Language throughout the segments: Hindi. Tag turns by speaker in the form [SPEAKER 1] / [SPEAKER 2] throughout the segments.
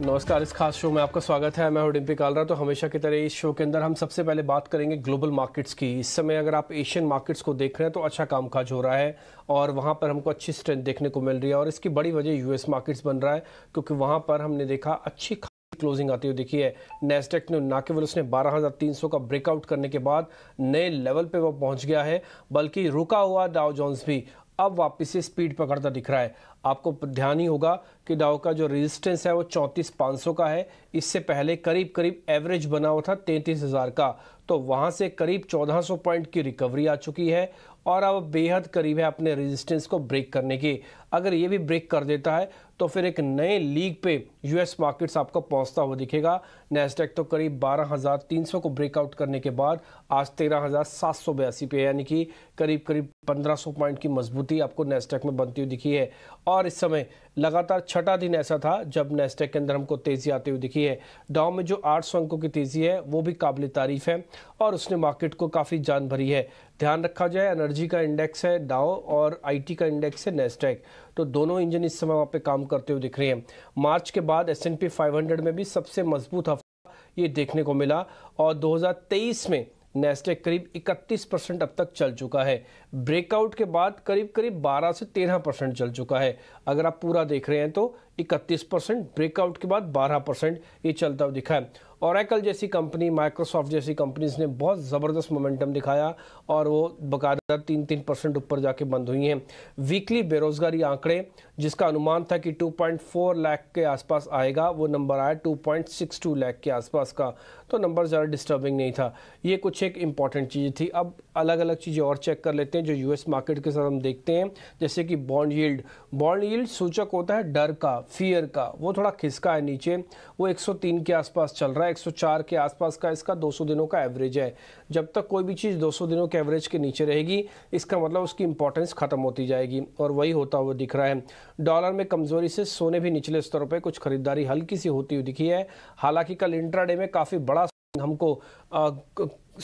[SPEAKER 1] नमस्कार इस खास शो में आपका स्वागत है मैं हूं काल रहा तो हमेशा की तरह इस शो के अंदर हम सबसे पहले बात करेंगे ग्लोबल मार्केट्स की इस समय अगर आप एशियन मार्केट्स को देख रहे हैं तो अच्छा कामकाज हो रहा है और वहां पर हमको अच्छी स्ट्रेंथ देखने को मिल रही है और इसकी बड़ी वजह यूएस मार्केट्स बन रहा है क्योंकि वहाँ पर हमने देखा अच्छी क्लोजिंग आती हुई देखी है नेस्टेक ने ना केवल उसने 12,300 का ब्रेकआउट करने के बाद नए लेवल पे वो पहुंच गया है बल्कि रुका हुआ डाव जोन्स भी अब वापसी स्पीड पकड़ता दिख रहा है आपको ध्यान ही होगा कि डाओ का जो रेजिस्टेंस है वो चौंतीस पाँच सौ का है इससे पहले करीब करीब एवरेज बना हुआ था तैंतीस हज़ार का तो वहाँ से करीब सौ पॉइंट की रिकवरी आ चुकी है और अब बेहद करीब है अपने रेजिस्टेंस को ब्रेक करने की अगर ये भी ब्रेक कर देता है तो फिर एक नए लीग पे यूएस मार्केट्स आपको पहुंचता हुआ दिखेगा नेस्टेक तो करीब 12,300 को ब्रेकआउट करने के बाद आज तेरह पे यानी कि करीब करीब 1500 पॉइंट की मजबूती आपको नेस्टेक में बनती हुई दिखी है और इस समय लगातार छठा दिन ऐसा था जब नेस्टेक के अंदर हमको तेज़ी आती हुई दिखी है डाउ में जो आठ सौ अंकों की तेज़ी है वो भी काबिल तारीफ है और उसने मार्केट को काफ़ी जान भरी है ध्यान रखा जाए एनर्जी का इंडेक्स है डाओ और आईटी का इंडेक्स है नेस्टैक तो दोनों इंजन इस समय वहाँ पे काम करते हुए दिख रहे हैं मार्च के बाद एस एन पी में भी सबसे मजबूत हफ्ता ये देखने को मिला और 2023 में नेस्टेक करीब 31 परसेंट अब तक चल चुका है ब्रेकआउट के बाद करीब करीब 12 से 13 परसेंट चल चुका है अगर आप पूरा देख रहे हैं तो 31 परसेंट ब्रेकआउट के बाद 12 परसेंट ये चलता हुआ दिखा है औरकल जैसी कंपनी माइक्रोसॉफ्ट जैसी कंपनीज ने बहुत ज़बरदस्त मोमेंटम दिखाया और वो बकायदा तीन तीन परसेंट ऊपर जाके बंद हुई हैं वीकली बेरोज़गारी आंकड़े जिसका अनुमान था कि 2.4 लाख के आसपास आएगा वो नंबर आया 2.62 लाख के आसपास का तो नंबर ज़्यादा डिस्टर्बिंग नहीं था ये कुछ एक इम्पॉर्टेंट चीज़ थी अब अलग अलग चीज़ें और चेक कर लेते हैं जो यूएस मार्केट के साथ हम देखते हैं जैसे कि बॉन्ड यील्ड बॉन्ड यील्ड सूचक होता है डर का फियर का वो थोड़ा खिसका है नीचे वो एक के आसपास चल रहा है एक के आसपास का इसका दो दिनों का एवरेज है जब तक कोई भी चीज़ दो दिनों के एवरेज के नीचे रहेगी इसका मतलब उसकी इंपॉर्टेंस ख़त्म होती जाएगी और वही होता हुआ दिख रहा है डॉलर में कमजोरी से सोने भी निचले स्तरों पर कुछ खरीदारी हल्की सी होती हुई दिखी है हालांकि कल इंट्राडे में काफ़ी बड़ा हमको आ,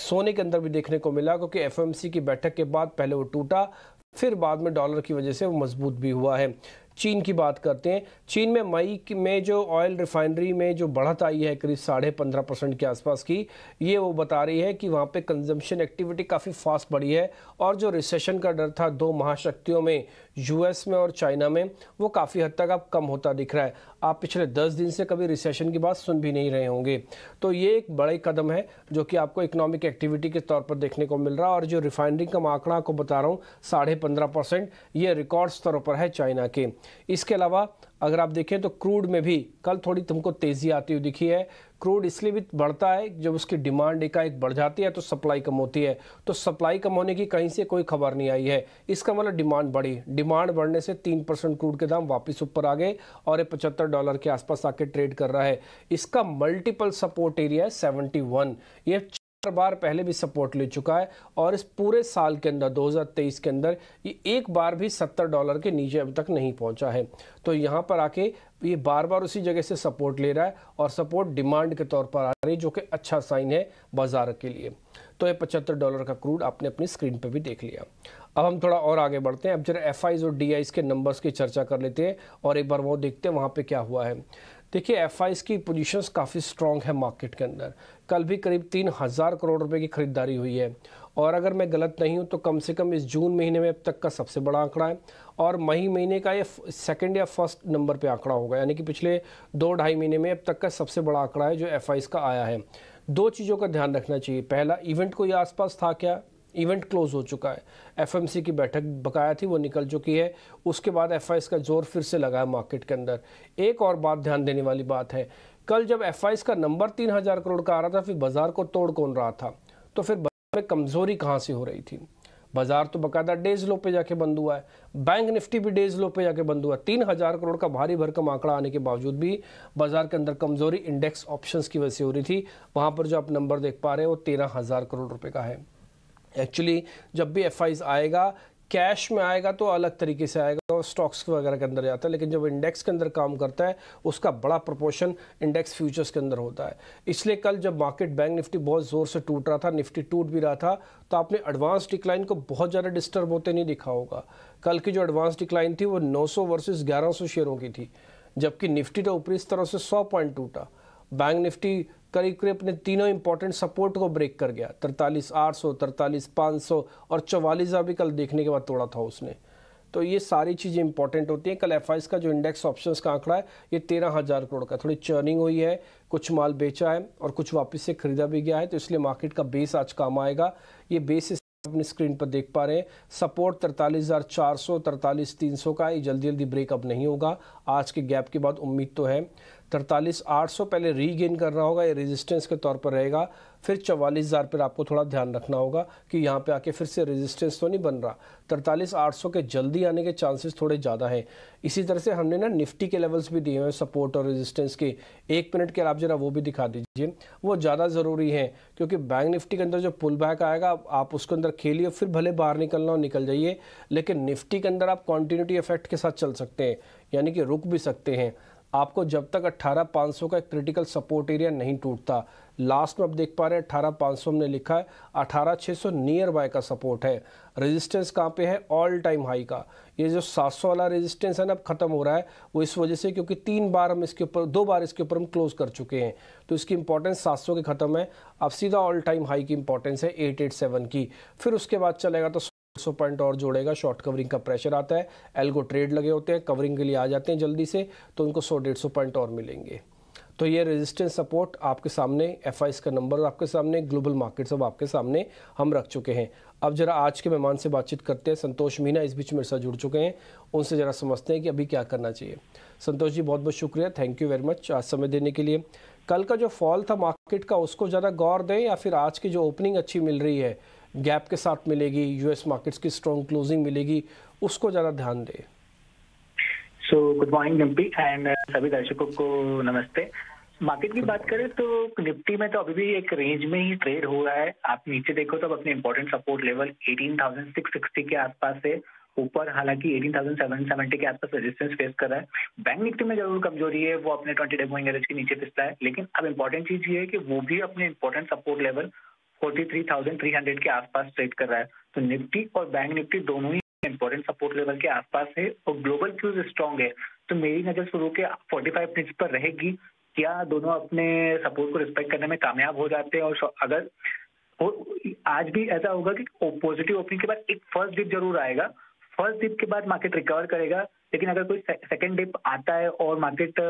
[SPEAKER 1] सोने के अंदर भी देखने को मिला क्योंकि एफ की बैठक के बाद पहले वो टूटा फिर बाद में डॉलर की वजह से वो मजबूत भी हुआ है चीन की बात करते हैं चीन में मई में जो ऑयल रिफाइनरी में जो बढ़त आई है करीब साढ़े पंद्रह परसेंट के आसपास की ये वो बता रही है कि वहाँ पे कंजम्पशन एक्टिविटी काफ़ी फास्ट बढ़ी है और जो रिसेशन का डर था दो महाशक्तियों में यूएस में और चाइना में वो काफ़ी हद तक अब कम होता दिख रहा है आप पिछले दस दिन से कभी रिसेशन की बात सुन भी नहीं रहे होंगे तो ये एक बड़े कदम है जो कि आपको इकोनॉमिक एक्टिविटी के तौर पर देखने को मिल रहा है और जो रिफाइनरी का आंकड़ा आपको बता रहा हूँ साढ़े पंद्रह परसेंट ये रिकॉर्ड स्तरों पर है चाइना के इसके अलावा अगर आप देखें तो क्रूड में भी कल थोड़ी तुमको तेज़ी आती हुई दिखी है क्रूड इसलिए भी बढ़ता है जब उसकी डिमांड एकाएक बढ़ जाती है तो सप्लाई कम होती है तो सप्लाई कम होने की कहीं से कोई खबर नहीं आई है इसका मतलब डिमांड बढ़ी डिमांड बढ़ने से तीन परसेंट क्रूड के दाम वापस ऊपर आ गए और ये पचहत्तर डॉलर के आसपास आके ट्रेड कर रहा है इसका मल्टीपल सपोर्ट एरिया है सेवेंटी ये बार पहले भी सपोर्ट ले चुका है और इस पूरे साल के अंदर 2023 के अंदर ये एक बार भी 70 डॉलर के नीचे अब तक नहीं पहुंचा है तो यहाँ पर आके ये बार बार उसी जगह से सपोर्ट ले रहा है और सपोर्ट डिमांड के तौर पर आ रही है जो कि अच्छा साइन है बाजार के लिए तो ये पचहत्तर डॉलर का क्रूड आपने अपनी स्क्रीन पर भी देख लिया अब हम थोड़ा और आगे बढ़ते हैं अब जरा एफ और डी के नंबर्स की चर्चा कर लेते हैं और एक बार वो देखते हैं वहाँ पर क्या हुआ है देखिए एफ की पोजीशंस काफ़ी स्ट्रॉन्ग है मार्केट के अंदर कल भी करीब तीन हज़ार करोड़ रुपए की खरीदारी हुई है और अगर मैं गलत नहीं हूं तो कम से कम इस जून महीने में अब तक का सबसे बड़ा आंकड़ा है और मई महीने का ये सेकंड या फर्स्ट नंबर पे आंकड़ा होगा यानी कि पिछले दो ढाई महीने में अब तक का सबसे बड़ा आंकड़ा है जो एफ का आया है दो चीज़ों का ध्यान रखना चाहिए पहला इवेंट को ये आसपास था क्या इवेंट क्लोज हो चुका है एफएमसी की बैठक बकाया थी वो निकल चुकी है उसके बाद एफ का जोर फिर से लगा है मार्केट के अंदर एक और बात ध्यान देने वाली बात है कल जब एफ का नंबर तीन हज़ार करोड़ का आ रहा था फिर बाज़ार को तोड़ कौन रहा था तो फिर बाजार में कमज़ोरी कहाँ से हो रही थी बाजार तो बकायदा डेज लो पे जाके बंद हुआ है बैंक निफ्टी भी डेज लो पे जाके बंद हुआ है तीन हज़ार करोड़ का भारी भरकम आंकड़ा आने के बावजूद भी बाजार के अंदर कमज़ोरी इंडेक्स ऑप्शन की वजह से हो रही थी वहां पर जो आप नंबर देख पा रहे हैं वो तेरह हज़ार करोड़ रुपए का है एक्चुअली जब भी एफ आएगा कैश में आएगा तो अलग तरीके से आएगा जाता तो है और स्टॉक्स वगैरह के अंदर जाता है लेकिन जब इंडेक्स के अंदर काम करता है उसका बड़ा प्रपोर्शन इंडेक्स फ्यूचर्स के अंदर होता है इसलिए कल जब मार्केट बैंक निफ्टी बहुत ज़ोर से टूट रहा था निफ्टी टूट भी रहा था तो आपने एडवांस डिक्लाइन को बहुत ज़्यादा डिस्टर्ब होते नहीं दिखा होगा कल की जो एडवांस डिक्लाइन थी वो 900 वर्सेस 1100 शेयरों की थी जबकि निफ्टी तो ऊपरी तरह से सौ पॉइंट टूटा बैंक निफ्टी करीब करीब अपने तीनों इंपॉर्टेंट सपोर्ट को ब्रेक कर गया तरतालीस आठ सौ तरतालीस पाँच सौ और चवालीस भी कल देखने के बाद तोड़ा था उसने तो ये सारी चीज़ें इंपॉर्टेंट होती हैं कल एफ का जो इंडेक्स ऑप्शंस का आंकड़ा है ये तेरह हज़ार करोड़ का थोड़ी चर्निंग हुई है कुछ माल बेचा है और कुछ वापस से खरीदा भी गया है तो इसलिए मार्केट का बेस आज काम आएगा ये बेस इस अपनी स्क्रीन पर देख पा रहे हैं सपोर्ट तरतालीस हज़ार चार सौ तरतालीस तीन सौ का ये जल्दी जल्दी ब्रेकअप नहीं होगा आज के गैप के बाद उम्मीद तो है तरतालीस आठ सौ पहले रीगेन करना होगा ये रेजिस्टेंस के तौर पर रहेगा फिर चवालीस हज़ार पर आपको थोड़ा ध्यान रखना होगा कि यहाँ पे आके फिर से रेजिस्टेंस तो नहीं बन रहा तरतालीस आठ सौ के जल्दी आने के चांसेस थोड़े ज़्यादा हैं इसी तरह से हमने ना निफ्टी के लेवल्स भी दिए हैं सपोर्ट और रेजिस्टेंस के एक मिनट के आप जरा वो भी दिखा दीजिए वो ज़्यादा ज़रूरी है क्योंकि बैंक निफ्टी के अंदर जो पुल बैक आएगा आप उसके अंदर खेलिए फिर भले बाहर निकलना हो निकल जाइए लेकिन निफ्टी के अंदर आप कॉन्टीन्यूटी इफेक्ट के साथ चल सकते हैं यानी कि रुक भी सकते हैं आपको जब तक 18500 का क्रिटिकल सपोर्ट एरिया नहीं टूटता लास्ट में आप देख पा रहे हैं 18500 हमने लिखा है सौ नियर बाय का सपोर्ट है रेजिस्टेंस कहाँ पे है ऑल टाइम हाई का ये जो 700 वाला रेजिस्टेंस है ना अब ख़त्म हो रहा है वो इस वजह से क्योंकि तीन बार हम इसके ऊपर दो बार इसके ऊपर हम क्लोज कर चुके हैं तो इसकी इंपॉर्टेंस सौ की ख़त्म है अब सीधा ऑल टाइम हाई की इंपॉर्टेंस है 887 की फिर उसके बाद चलेगा तो 100 पॉइंट और जोड़ेगा शॉर्ट कवरिंग का प्रेशर आता है को ट्रेड लगे होते हैं कवरिंग के लिए आ जाते हैं जल्दी से तो उनको 100 डेढ़ पॉइंट और मिलेंगे तो ये रेजिस्टेंस सपोर्ट आपके सामने एफ का नंबर आपके सामने ग्लोबल मार्केट सब आपके सामने हम रख चुके हैं अब जरा आज के मेहमान से बातचीत करते हैं संतोष मीना इस बीच मेरे साथ जुड़ चुके हैं उनसे जरा समझते हैं कि अभी क्या करना चाहिए संतोष जी बहुत बहुत शुक्रिया थैंक यू वेरी मच आज समय देने के लिए कल का जो फॉल था मार्केट का उसको ज़्यादा गौर दें या फिर आज की जो ओपनिंग अच्छी मिल रही है गैप के साथ मिलेगी यूएस मार्केट्स की स्ट्रॉन्ग क्लोजिंग मिलेगी उसको ज्यादा ध्यान दे
[SPEAKER 2] सो गुड मॉर्निंग निम्पी एंड सभी दर्शकों को नमस्ते मार्केट की बात करें तो निफ्टी में तो अभी भी एक रेंज में ही ट्रेड हो रहा है आप नीचे देखो तो अपने इंपॉर्टेंट सपोर्ट लेवल 18,660 के आसपास से ऊपर हालांकि 18,770 के आसपास रेजिस्टेंस फेस कर रहा है बैंक निफ्टी में जरूर कमजोरी है वो अपने ट्वेंटी डे गोइंग के नीचे पिसता है लेकिन अब इंपॉर्टेंट चीज ये है कि वो भी अपने इंपॉर्टेंट सपोर्ट लेवल 43,300 के आसपास ट्रेड कर रहा है तो निफ्टी और बैंक निफ्टी दोनों ही इंपॉर्टेंट सपोर्ट लेवल के आसपास है और ग्लोबल क्यूज स्ट्रांग है तो मेरी नजर शुरू के 45 मिनट्स पर रहेगी क्या दोनों अपने सपोर्ट को रिस्पेक्ट करने में कामयाब हो जाते हैं और अगर और आज भी ऐसा होगा कि पॉजिटिव ओपनिंग के बाद एक फर्स्ट डिप जरूर आएगा फर्स्ट डिप के बाद मार्केट रिकवर करेगा लेकिन अगर कोई सेकेंड डिप आता है और मार्केट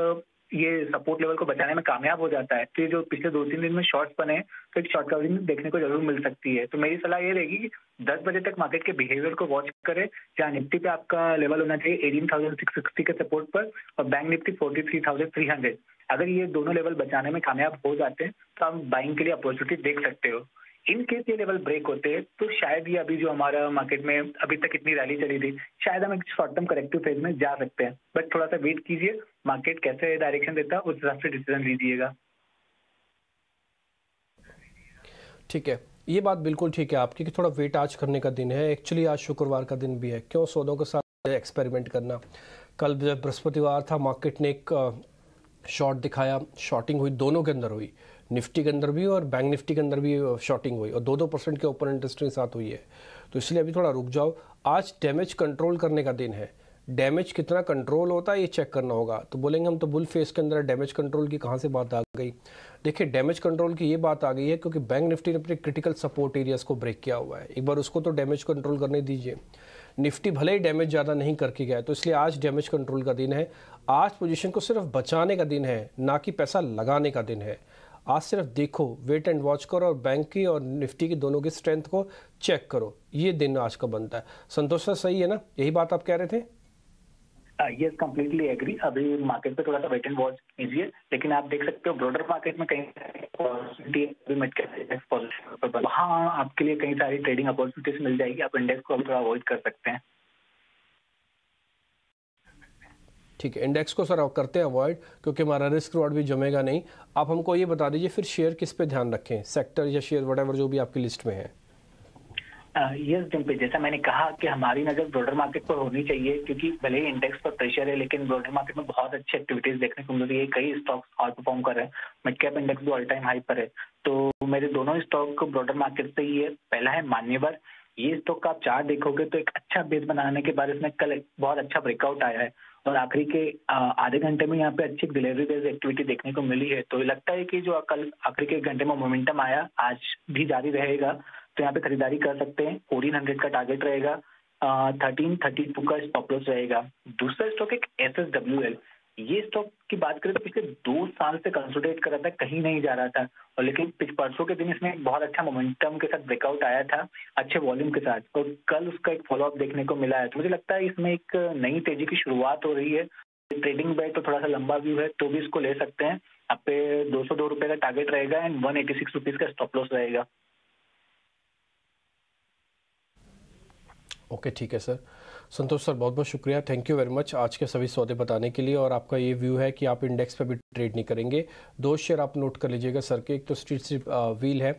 [SPEAKER 2] ये सपोर्ट लेवल को बचाने में कामयाब हो जाता है तो ये जो पिछले दो तीन दिन में शॉर्ट्स बने तो एक शॉर्ट कवरिंग देखने को जरूर मिल सकती है तो मेरी सलाह ये रहेगी कि दस बजे तक मार्केट के बिहेवियर को वॉच करें जहाँ निफ्टी पे आपका लेवल होना चाहिए एटीन थाउजेंड सिक्स सिक्सटी के सपोर्ट पर और bank Nifty forty three thousand three hundred अगर ये दोनों लेवल बचाने में कामयाब हो जाते हैं तो आप बाइंग के लिए अपॉर्चुनिटी देख सकते हो इन केस ये लेवल ब्रेक होते हैं तो शायद ये अभी जो हमारा मार्केट में अभी तक इतनी रैली चली थी शायद हम एक शॉर्ट टर्म करेक्टिव फेज में जा सकते हैं बट थोड़ा सा वेट कीजिए मार्केट कैसे डायरेक्शन देता है उस हिसाब से डिसीजन लीजिएगा
[SPEAKER 1] ठीक है ये बात बिल्कुल ठीक है आपकी कि थोड़ा वेट आज करने का दिन है एक्चुअली आज शुक्रवार का दिन भी है क्यों सौदों के साथ एक्सपेरिमेंट करना कल बृहस्पतिवार था मार्केट ने एक शॉर्ट दिखाया शॉर्टिंग हुई दोनों के अंदर हुई निफ्टी के अंदर भी और बैंक निफ्टी के अंदर भी शॉर्टिंग हुई और दो दो परसेंट के ओपन इंटरेस्ट के साथ हुई है तो इसलिए अभी थोड़ा रुक जाओ आज डैमेज कंट्रोल करने का दिन है डैमेज कितना कंट्रोल होता है ये चेक करना होगा तो बोलेंगे हम तो बुल फेस के अंदर डैमेज कंट्रोल की कहाँ से बात आ गई देखिए डैमेज कंट्रोल की ये बात आ गई है क्योंकि बैंक निफ्टी ने अपने क्रिटिकल सपोर्ट एरियाज को ब्रेक किया हुआ है एक बार उसको तो डैमेज कंट्रोल करने दीजिए निफ्टी भले ही डैमेज ज़्यादा नहीं करके गया तो इसलिए आज डैमेज कंट्रोल का दिन है आज पोजिशन को सिर्फ बचाने का दिन है ना कि पैसा लगाने का दिन है आज सिर्फ देखो वेट एंड वॉच करो और बैंक की और निफ्टी की दोनों की स्ट्रेंथ को चेक करो ये दिन आज का बनता है संतोष सर सही है ना यही बात आप कह रहे थे
[SPEAKER 2] यस कंप्लीटली एग्री अभी मार्केट पे थोड़ा सा वेट एंड वॉच कीजिए लेकिन आप देख सकते हो ब्रॉडर मार्केट में कहीं वहाँ आपके लिए कई सारी ट्रेडिंग अपॉर्चुनिटीज मिल जाएगी आप इंडेक्स को थोड़ा अवॉइड कर सकते हैं
[SPEAKER 1] ठीक है इंडेक्स को सर करते हैं अवॉइड क्योंकि हमारा रिस्क रिवॉर्ड भी जमेगा नहीं आप हमको ये बता दीजिए फिर शेयर किस पे ध्यान रखें सेक्टर या शेयर वट जो भी आपकी लिस्ट में है
[SPEAKER 2] यस डिम्पल जैसा मैंने कहा कि हमारी नज़र ब्रॉडर मार्केट पर होनी चाहिए क्योंकि भले ही इंडेक्स पर प्रेशर है लेकिन ब्रॉडर मार्केट में बहुत अच्छी एक्टिविटीज देखने को मिल रही है कई स्टॉक्स आउट परफॉर्म कर रहे हैं मिड कैप इंडेक्स भी ऑल टाइम हाई पर है तो मेरे दोनों स्टॉक को ब्रॉडर मार्केट से ही है पहला है मान्यवर ये स्टॉक का आप चार देखोगे तो एक अच्छा बेस बनाने के बाद इसमें कल बहुत अच्छा ब्रेकआउट आया है और आखिरी के आधे घंटे में यहाँ पे अच्छी डिलीवरी बेस्ड एक्टिविटी देखने को मिली है तो लगता है कि जो कल आखिरी के घंटे में मोमेंटम आया आज भी जारी रहेगा तो यहाँ पे खरीदारी कर सकते हैं फोर्टीन हंड्रेड का टारगेट रहेगा थर्टीन थर्टी टू का स्टॉप लॉस रहेगा दूसरा स्टॉक एक एस एस डब्ल्यू एल ये स्टॉक की बात करें तो पिछले दो साल से कंसोलिडेट कर रहा था कहीं नहीं जा रहा था और लेकिन परसों के दिन इसमें एक बहुत अच्छा मोमेंटम के साथ ब्रेकआउट आया था अच्छे वॉल्यूम के साथ और कल उसका एक फॉलोअप देखने को मिला है तो मुझे लगता है इसमें एक नई तेजी की शुरुआत हो रही है ट्रेडिंग बैग तो थोड़ा सा लंबा व्यू है तो भी इसको ले सकते हैं आप पे दो सौ दो रुपए का टारगेट रहेगा and one eighty six rupees का स्टॉप लॉस रहेगा
[SPEAKER 1] ओके ठीक है सर संतोष सर बहुत बहुत शुक्रिया थैंक यू वेरी मच आज के सभी सौदे बताने के लिए और आपका ये व्यू है कि आप इंडेक्स पर भी ट्रेड नहीं करेंगे दो शेयर आप नोट कर लीजिएगा सर के एक तो स्ट्रीट स्ट्रीट व्हील है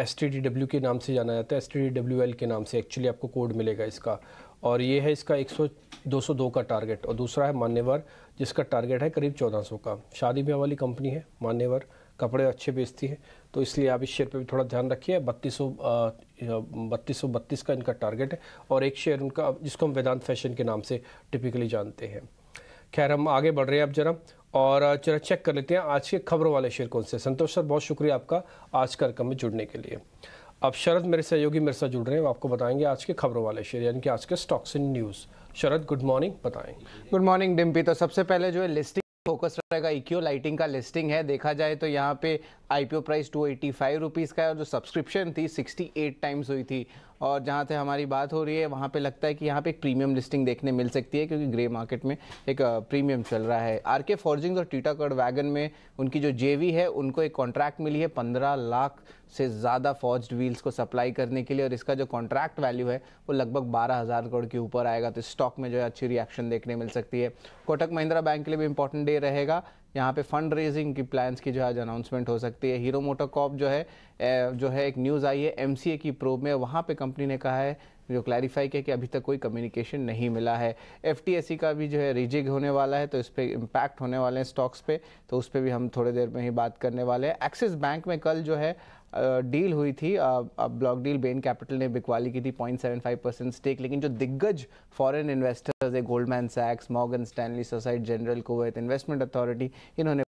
[SPEAKER 1] एस के नाम से जाना जाता है एस के नाम से एक्चुअली आपको कोड मिलेगा इसका और ये है इसका 100 202 का टारगेट और दूसरा है मान्यवर जिसका टारगेट है करीब 1400 का शादी ब्याह वाली कंपनी है मान्यवर कपड़े अच्छे बेचती है तो इसलिए आप इस शेयर पे भी थोड़ा ध्यान रखिए बत्तीस सौ बत्तीस सौ बत्तीस का इनका टारगेट है और एक शेयर उनका जिसको हम वेदांत फैशन के नाम से टिपिकली जानते हैं खैर हम आगे बढ़ रहे हैं आप जरा और जरा चेक कर लेते हैं आज के खबरों वाले शेयर कौन से संतोष सर बहुत शुक्रिया आपका आज कार्यक्रम में जुड़ने के लिए अब शरद मेरे सहयोगी मेरे साथ जुड़ रहे हैं आपको बताएंगे आज के खबरों वाले शेयर यानी कि आज के stocks in news Sharad good morning बताएं गुड मॉर्निंग डिम्पी तो सबसे पहले जो है लिस्टिंग फोकस रहेगा इक्यो e
[SPEAKER 3] लाइटिंग का लिस्टिंग है देखा जाए तो यहाँ पे IPO price two eighty five rupees का है और जो सब्सक्रिप्शन थी सिक्सटी एट टाइम्स हुई थी और जहाँ से हमारी बात हो रही है वहाँ पे लगता है कि यहाँ पे एक प्रीमियम लिस्टिंग देखने मिल सकती है क्योंकि ग्रे मार्केट में एक प्रीमियम चल रहा है आर के फॉर्जिंग और टीटाकड़ वैगन में उनकी जो जे है उनको एक कॉन्ट्रैक्ट मिली है पंद्रह लाख से ज़्यादा फॉर्ज व्हील्स को सप्लाई करने के लिए और इसका जो कॉन्ट्रैक्ट वैल्यू है वो लगभग बारह हज़ार करोड़ के ऊपर आएगा तो स्टॉक में जो है अच्छी रिएक्शन देखने मिल सकती है कोटक महिंद्रा बैंक के लिए भी इंपॉर्टेंट डे रहेगा यहाँ पे फंड रेजिंग की प्लान्स की जो है आज अनाउंसमेंट हो सकती है हीरो मोटोकॉप जो है जो है एक न्यूज़ आई है एम की प्रोब में वहाँ पर कंपनी ने कहा है जो क्लैरिफाई किया कि अभी तक कोई कम्युनिकेशन नहीं मिला है एफ का भी जो है रिजिग होने वाला है तो इस पर इम्पैक्ट होने वाले हैं स्टॉक्स पे तो उस पर भी हम थोड़ी देर में ही बात करने वाले हैं एक्सिस बैंक में कल जो है डील हुई थी ब्लॉक डील बेन कैपिटल ने बिकवाली की थी 0.75 परसेंट स्टेक लेकिन जो दिग्गज फॉरेन इन्वेस्टर्स है गोल्डमैन सैक्स मॉर्गन स्टैनली सोसाइट जनरल को इन्वेस्टमेंट अथॉरिटी इन्होंने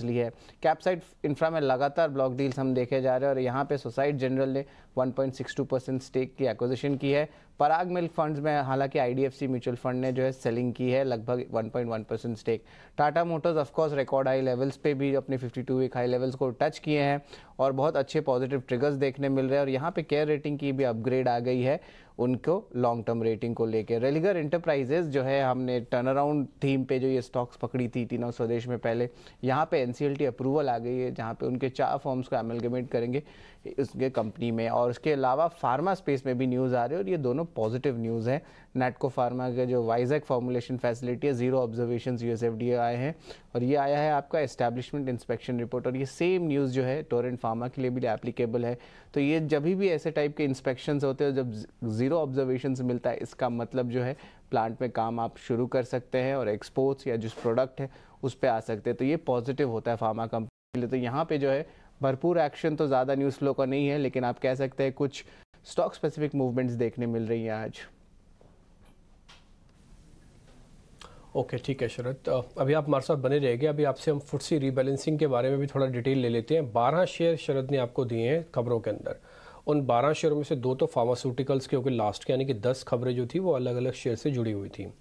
[SPEAKER 3] ली है कैपसाइट इंफ्रा में लगातार ब्लॉक डील्स हम देखे जा रहे हैं और यहाँ पे सोसाइट जनरल ने 1.62 परसेंट स्टेक की एक्विजिशन की है पराग मिल्क फंड्स में हालांकि आईडीएफसी म्यूचुअल फंड ने जो है सेलिंग की है लगभग 1.1 percent stake Tata motors of course record high levels पे भी अपने 52 वीक हाई लेवल्स को टच किए हैं और बहुत अच्छे पॉजिटिव ट्रिगर्स देखने मिल रहे हैं और यहाँ पे केयर रेटिंग की भी अपग्रेड आ गई है उनको लॉन्ग टर्म रेटिंग को लेकर रेलिगर इंटरप्राइजेज जो है हमने टर्न अराउंड थीम पे जो ये स्टॉक्स पकड़ी थी तीनों स्वदेश में पहले यहाँ पे एन अप्रूवल आ गई है जहाँ पे उनके चार फॉर्म्स को एमलगमेट करेंगे उसके कंपनी में और उसके अलावा फार्मा स्पेस में भी न्यूज़ आ रही है और ये दोनों पॉजिटिव न्यूज़ है नेटको फार्मा के जो वाइजैक फार्मुलेशन फैसिलिटी है ज़ीरो ऑब्जर्वेशन यू आए हैं और ये आया है आपका इस्टेब्लिशमेंट इंस्पेक्शन रिपोर्ट और ये सेम न्यूज़ जो है टोरेंट फार्मा के लिए भी एप्लीकेबल है तो ये जब भी ऐसे टाइप के इंस्पेक्शन होते हैं जब ज़ीरो ऑब्जर्वेशन मिलता है इसका मतलब जो है प्लांट में काम आप शुरू कर सकते हैं और एक्सपोर्ट्स या जिस प्रोडक्ट है उस पर आ सकते हैं तो ये पॉजिटिव होता है फार्मा कंपनी के लिए तो यहाँ पे जो है भरपूर एक्शन तो ज़्यादा न्यूज़ फ्लो का नहीं है लेकिन आप कह
[SPEAKER 1] सकते हैं कुछ स्टॉक स्पेसिफिक मूवमेंट्स देखने मिल रही हैं आज ओके okay, ठीक है शरद अभी आप हमारे साथ बने रहेंगे अभी आपसे हम फुटसी रीबैलेंसिंग के बारे में भी थोड़ा डिटेल ले लेते हैं बारह शेयर शरद ने आपको दिए हैं खबरों के अंदर उन बारह शेयरों में से दो तो फार्मास्यूटिकल्स के होकर लास्ट के यानी कि दस खबरें जो थी वो अलग अलग शेयर से जुड़ी हुई थी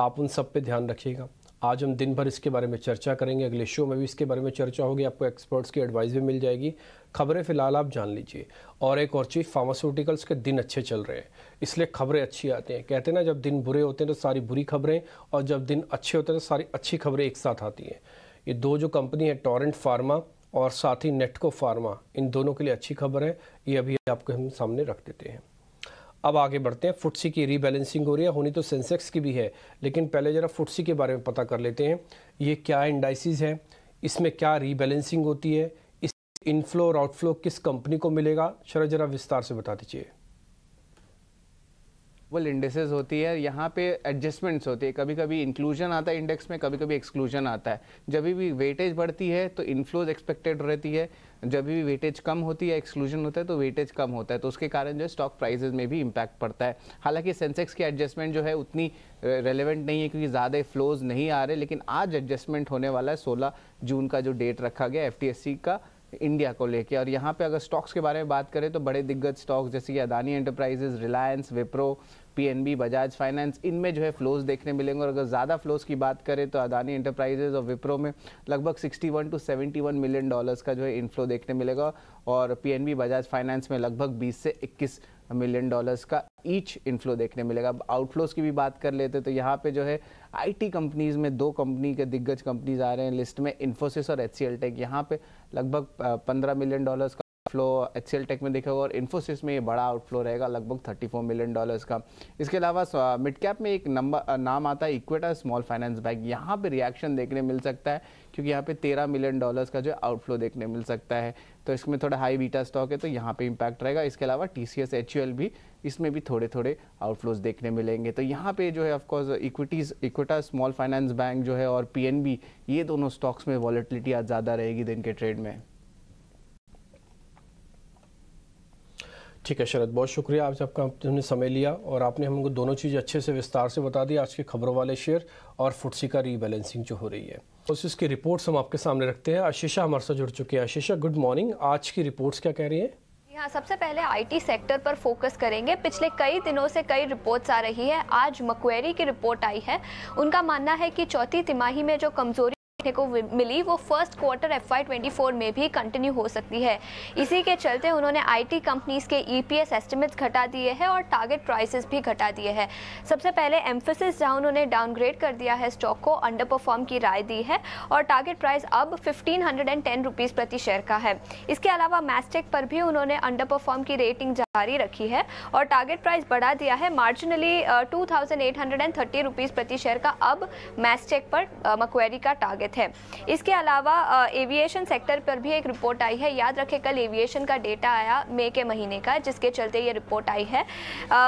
[SPEAKER 1] आप उन सब पे ध्यान रखिएगा आज हम दिन भर इसके बारे में चर्चा करेंगे अगले शो में भी इसके बारे में चर्चा होगी आपको एक्सपर्ट्स की एडवाइस भी मिल जाएगी खबरें फिलहाल आप जान लीजिए और एक और चीज़ फार्मास्यूटिकल्स के दिन अच्छे चल रहे हैं इसलिए खबरें अच्छी आती हैं कहते हैं ना जब दिन बुरे होते हैं तो सारी बुरी खबरें और जब दिन अच्छे होते हैं तो सारी अच्छी खबरें एक साथ आती हैं ये दो जो कंपनी है टॉरेंट फार्मा और साथ ही नेटको फार्मा इन दोनों के लिए अच्छी खबर है ये अभी आपको हम सामने रख देते हैं अब आगे बढ़ते हैं फुटसी की रीबैलेंसिंग हो रही है होनी तो सेंसेक्स की भी है लेकिन पहले ज़रा फुटसी के बारे में पता कर लेते हैं ये क्या इंडाइसिस है इसमें क्या रीबैलेंसिंग होती है इस इनफ्लो और आउटफ्लो किस कंपनी को मिलेगा शरा ज़रा विस्तार से बता दीजिए
[SPEAKER 3] वेल इंडेसेस होती है यहाँ पे एडजस्टमेंट्स होती है कभी कभी इंक्लूजन आता है इंडेक्स में कभी कभी एक्सक्लूजन आता है जब भी वेटेज बढ़ती है तो इन्फ्लोज एक्सपेक्टेड रहती है जब भी वेटेज कम होती है एक्सक्लूजन होता है तो वेटेज कम होता है तो उसके कारण जो है स्टॉक प्राइजेज में भी इम्पैक्ट पड़ता है हालांकि सेंसेक्स की एडजस्टमेंट जो है उतनी रेलिवेंट नहीं है क्योंकि ज़्यादा फ्लोज नहीं आ रहे लेकिन आज एडजस्टमेंट होने वाला है सोलह जून का जो डेट रखा गया एफ का इंडिया को लेके और यहाँ पे अगर स्टॉक्स के बारे में बात करें तो बड़े दिग्गज स्टॉक्स जैसे कि Adani enterprises Reliance Wipro PNB Bajaj finance इनमें जो है फ्लोज देखने मिलेंगे और अगर ज़्यादा फ्लोज की बात करें तो अदानी इंटरप्राइजेज और विप्रो में लगभग 61 टू 71 मिलियन डॉलर्स का जो है इनफ्लो देखने मिलेगा और पीएनबी बजाज फाइनेंस में लगभग 20 से 21 मिलियन डॉलर्स का ईच इनफ्लो देखने मिलेगा अब आउटफ्लोज की भी बात कर लेते तो यहाँ पे जो है आईटी कंपनीज में दो कंपनी के दिग्गज कंपनीज आ रहे हैं लिस्ट में इंफोसिस और एच सी एल टेक यहाँ पे लगभग 15 million dollars outflow H tech में देखा होगा और इन्फोसिस में ये बड़ा आउटफ्लो रहेगा लगभग 34 मिलियन डॉलर्स का इसके अलावा मिड कैप में एक नंबर नाम आता है इक्वेटा स्मॉल फाइनेंस बैंक यहाँ पे रिएक्शन देखने मिल सकता है क्योंकि यहाँ पे 13 मिलियन डॉलर्स का जो आउटफ्लो देखने मिल सकता है तो इसमें थोड़ा हाई बीटा स्टॉक है तो यहाँ पे इम्पैक्ट रहेगा इसके अलावा टी सी भी इसमें भी थोड़े थोड़े आउटफ्लोज देखने मिलेंगे तो यहाँ पे जो है of course equities Equitas small finance bank जो है और पी ये दोनों स्टॉक्स में वॉलेटिलिटी
[SPEAKER 1] आज ज़्यादा रहेगी दिन के ट्रेड में ठीक है शरद बहुत शुक्रिया आज आपका हमने समय लिया और आपने हमको दोनों चीज़ अच्छे से विस्तार से बता दी आज के खबरों वाले शेयर और फुटसी का रीबैलेंसिंग जो हो रही है उस इसकी रिपोर्ट्स हम आपके सामने रखते हैं आशीषा हमारे साथ जुड़ चुके हैं आशीषा गुड मॉर्निंग आज की रिपोर्ट्स क्या कह रही है
[SPEAKER 4] हाँ सबसे पहले आईटी सेक्टर पर फोकस करेंगे पिछले कई दिनों से कई रिपोर्ट्स आ रही है आज मक्वेरी की रिपोर्ट आई है उनका मानना है कि चौथी तिमाही में जो कमजोरी देखने को मिली वो फर्स्ट क्वार्टर ट्वेंटी फोर में भी कंटिन्यू हो सकती है इसी के चलते उन्होंने आईटी कंपनीज के ईपीएस e एस्टिमेट्स घटा दिए हैं और टारगेट प्राइसेस भी घटा दिए हैं सबसे पहले एम्फोसिस जहां उन्होंने डाउनग्रेड कर दिया है स्टॉक को अंडर परफॉर्म की राय दी है और टारगेट प्राइस अब फिफ्टीन हंड्रेड प्रति शेयर का है इसके अलावा मैस्टेक पर भी उन्होंने अंडर परफॉर्म की रेटिंग जारी रखी है और टारगेट प्राइस बढ़ा दिया है मार्जिनली टू थाउजेंड प्रति शेयर का अब मैस्टेक पर मक्वेरी uh, का टारगेट है इसके अलावा एविएशन सेक्टर पर भी एक रिपोर्ट आई है याद रखें कल एविएशन का डेटा आया मई के महीने का जिसके चलते ये रिपोर्ट आई है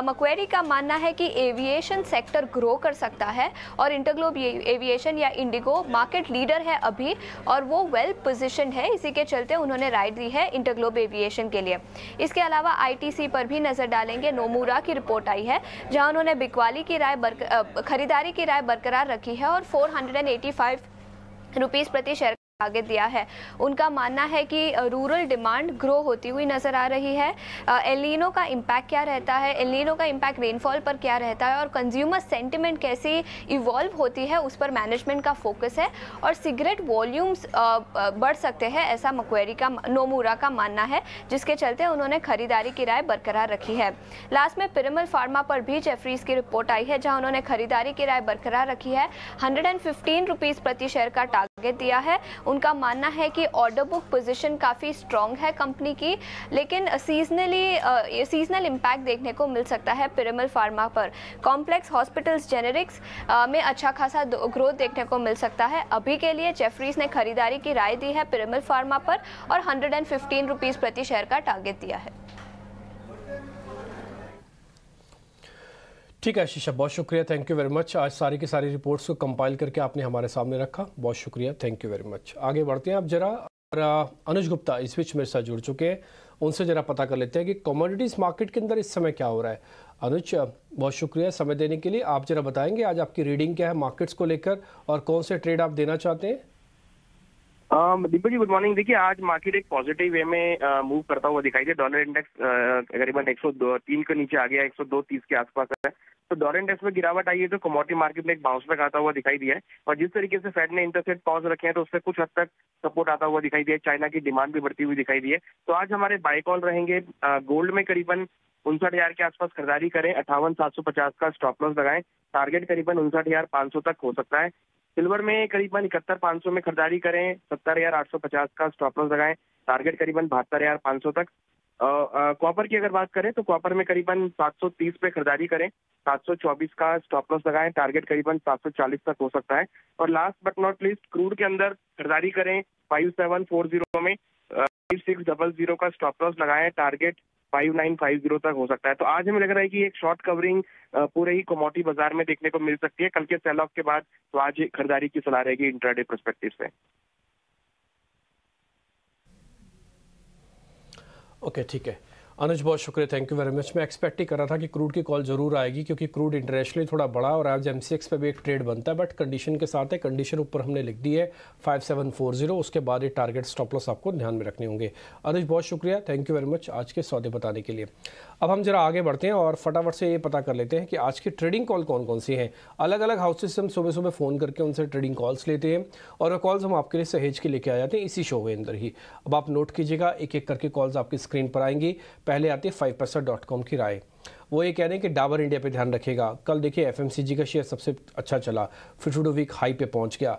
[SPEAKER 4] मकवेरी का मानना है कि एविएशन सेक्टर ग्रो कर सकता है और इंटरग्लोब एविएशन या इंडिगो मार्केट लीडर है अभी और वो वेल पोजिशन है इसी के चलते उन्होंने राइड दी है इंटरग्लोब एविएशन के लिए इसके अलावा आई पर भी नज़र डालेंगे नोमूरा की रिपोर्ट आई है जहां उन्होंने बिकवाली की राय खरीदारी की राय बरकरार रखी है और 485 रुपीज़ प्रति शेयर आगे दिया है उनका मानना है कि रूरल डिमांड ग्रो होती हुई नज़र आ रही है एलिनो का इम्पैक्ट क्या रहता है एलिनो का इम्पैक्ट रेनफॉल पर क्या रहता है और कंज्यूमर सेंटिमेंट कैसी इवॉल्व होती है उस पर मैनेजमेंट का फोकस है और सिगरेट वॉल्यूम्स बढ़ सकते हैं ऐसा मकवेरी का नोमूरा का मानना है जिसके चलते उन्होंने खरीदारी की राय बरकरार रखी है लास्ट में पिरमल फार्मा पर भी जेफरीज की रिपोर्ट आई है जहां उन्होंने खरीदारी की राय बरकरार रखी है हंड्रेड प्रति शेयर का टारगेट दिया है उनका मानना है कि ऑर्डर बुक पोजीशन काफ़ी स्ट्रॉन्ग है कंपनी की लेकिन सीजनली सीजनल इम्पैक्ट देखने को मिल सकता है पिरामल फार्मा पर कॉम्प्लेक्स हॉस्पिटल्स जेनेरिक्स में अच्छा खासा ग्रोथ देखने को मिल सकता है अभी के लिए जेफरीज ने खरीदारी की राय दी है पिरामल फार्मा पर और हंड्रेड एंड प्रति शेयर का टारगेट दिया है
[SPEAKER 1] ठीक है शीशा बहुत शुक्रिया थैंक यू वेरी मच आज सारी की सारी रिपोर्ट्स को कंपाइल करके आपने हमारे सामने रखा बहुत शुक्रिया थैंक यू वेरी मच आगे बढ़ते हैं आप जरा अनुज गुप्ता इस बीच मेरे साथ जुड़ चुके हैं उनसे जरा पता कर लेते हैं कि कॉमोडिटीज मार्केट के अंदर इस समय क्या हो रहा है अनुज बहुत शुक्रिया समय देने के लिए आप जरा बताएंगे आज आपकी रीडिंग क्या है मार्केट्स को लेकर और कौन से ट्रेड आप देना चाहते हैं
[SPEAKER 5] दीपक जी गुड मॉर्निंग देखिए आज मार्केट एक पॉजिटिव वे में मूव करता हुआ दिखाई दे डॉलर इंडेक्स करीबन तीन के नीचे आ गया एक सौ दो तीस के आसपास है तो डॉलर इंडेक्स में गिरावट आई है तो कमोडिटी मार्केट में एक बाउंस बैक आता हुआ दिखाई दिया है और जिस तरीके से फेड ने इंटरेस्ट रेट पॉज रखे हैं तो उससे कुछ हद तक सपोर्ट आता हुआ दिखाई दिया चाइना की डिमांड भी बढ़ती हुई दिखाई दी है तो आज हमारे बाइकॉल रहेंगे गोल्ड में करीबन उनसठ हजार के आसपास खरीदारी करें अठावन सात सौ पचास का स्टॉप लॉस लगाएं टारगेट करीबन उनसठ हजार पांच सौ तक हो सकता है सिल्वर में करीबन इकहत्तर पांच सौ में खरीदारी करें सत्तर हजार आठ सौ पचास का स्टॉप लॉस लगाएं टारगेट करीबन बहत्तर हजार पांच सौ तक कॉपर की अगर बात करें तो कॉपर में करीबन 730 पे खरीदारी करें 724 का स्टॉप लॉस लगाएं टारगेट करीबन 740 तक हो सकता है और last but not least crude के अंदर खरीदारी करें 5740 में फाइव सिक्स डबल जीरो का स्टॉप लॉस लगाएं टारगेट 5950 तक हो सकता है तो आज हमें लग रहा है कि एक शॉर्ट कवरिंग पूरे ही कमोटी बाजार में देखने को मिल सकती है कल के सेल ऑफ के बाद तो आज खरीदारी की सलाह रहेगी इंट्राडे परस्पेक्टिव से
[SPEAKER 1] ओके ठीक है अनुज बहुत शुक्रिया थैंक यू वेरी मच मैं एक्सपेक्ट ही कर रहा था कि क्रूड की कॉल जरूर आएगी क्योंकि क्रूड इंटरनेशनली थोड़ा बड़ा और आज एम सी एक्स पर भी एक ट्रेड बनता है बट कंडीशन के साथ है कंडीशन ऊपर हमने लिख दी है फाइव सेवन फोर जीरो उसके बाद ये टारगेट स्टॉप लॉस आपको ध्यान में रखने होंगे अनुज बहुत शुक्रिया थैंक यू वेरी मच आज के सौदे बताने के लिए अब हम जरा आगे बढ़ते हैं और फटाफट से ये पता कर लेते हैं कि आज की ट्रेडिंग कॉल कौन कौन सी हैं अलग अलग हाउसेज से हम सुबह सुबह फ़ोन करके उनसे ट्रेडिंग कॉल्स लेते हैं और कॉल्स हम आपके लिए सहेज के लेके आ जाते हैं इसी शो के अंदर ही अब आप नोट कीजिएगा एक एक करके कॉल्स आपकी स्क्रीन पर आएंगी पहले आती है फाइव परसेंट डॉट कॉम की राय वो ये कह रहे हैं कि डाबर इंडिया पे ध्यान रखेगा कल देखिए एफएमसीजी का शेयर सबसे अच्छा चला फिर टू वीक हाई पे पहुंच गया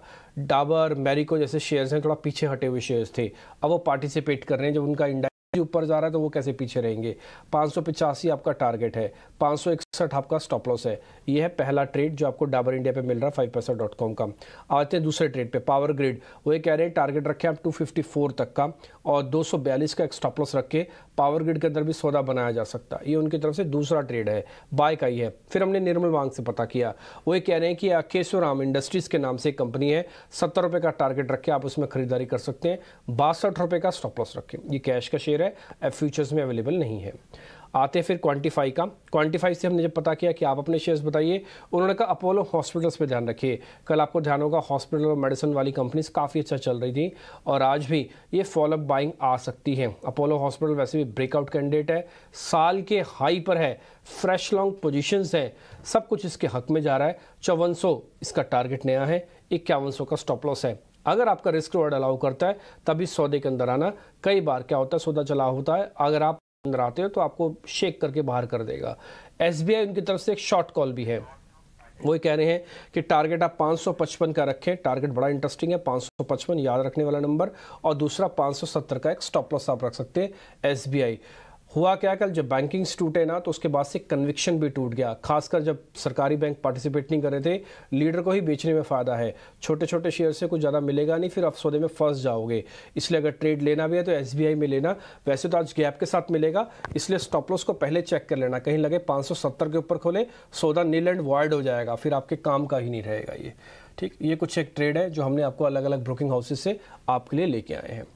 [SPEAKER 1] डाबर मैरिको जैसे शेयर्स हैं थोड़ा पीछे हटे हुए शेयर्स थे अब वो पार्टिसिपेट कर रहे हैं जब उनका इंडा ऊपर जा रहा है तो वो कैसे पीछे रहेंगे पाँच आपका टारगेट है पाँच आपका स्टॉप लॉस है ये है पहला ट्रेड जो आपको डाबर इंडिया पे मिल रहा है फाइव डॉट कॉम का आते हैं दूसरे ट्रेड पे पावर ग्रिड वो ये कह रहे हैं टारगेट रखे आप 254 तक का और 242 का एक स्टॉप लॉस रख के पावर ग्रिड के अंदर भी सौदा बनाया जा सकता है ये उनकी तरफ से दूसरा ट्रेड है बाय का ही है फिर हमने निर्मल वांग से पता किया वो ये कह रहे हैं कि केशोराम इंडस्ट्रीज़ के नाम से एक कंपनी है सत्तर का टारगेट रखे आप उसमें खरीदारी कर सकते हैं बासठ का स्टॉप लॉस रखें ये कैश का शेयर है अब फ्यूचर्स में अवेलेबल नहीं है आते फिर क्वांटिफाई का क्वांटिफाई से हमने जब पता किया कि आप अपने शेयर्स बताइए उन्होंने कहा अपोलो हॉस्पिटल्स पे ध्यान रखिए कल आपको ध्यान होगा हॉस्पिटल और मेडिसिन वाली कंपनीज काफ़ी अच्छा चल रही थी और आज भी ये फॉलोअप बाइंग आ सकती है अपोलो हॉस्पिटल वैसे भी ब्रेकआउट कैंडिडेट है साल के हाई पर है फ्रेश लॉन्ग पोजिशन हैं सब कुछ इसके हक में जा रहा है चौवन इसका टारगेट नया है इक्यावन का स्टॉप लॉस है अगर आपका रिस्क वर्ड अलाउ करता है तभी सौदे के अंदर आना कई बार क्या होता है सौदा चला होता है अगर आप अंदर आते हो तो आपको शेक करके बाहर कर देगा एस उनकी तरफ से एक शॉर्ट कॉल भी है ये कह रहे हैं कि टारगेट आप 555 का रखें टारगेट बड़ा इंटरेस्टिंग है 555 याद रखने वाला नंबर और दूसरा 570 का एक स्टॉप लॉस आप रख सकते हैं एस हुआ क्या कल जब बैंकिंग्स टूटे ना तो उसके बाद से कन्विक्शन भी टूट गया खासकर जब सरकारी बैंक पार्टिसिपेट नहीं कर रहे थे लीडर को ही बेचने में फ़ायदा है छोटे छोटे शेयर से कुछ ज़्यादा मिलेगा नहीं फिर आप सौदे में फंस जाओगे इसलिए अगर ट्रेड लेना भी है तो एस में लेना वैसे तो आज गैप के साथ मिलेगा इसलिए स्टॉपलॉस को पहले चेक कर लेना कहीं लगे पाँच के ऊपर खोले सौदा नील एंड वाइड हो जाएगा फिर आपके काम का ही नहीं रहेगा ये ठीक ये कुछ एक ट्रेड है जो हमने आपको अलग अलग ब्रोकिंग हाउसेज से आपके लिए लेके आए हैं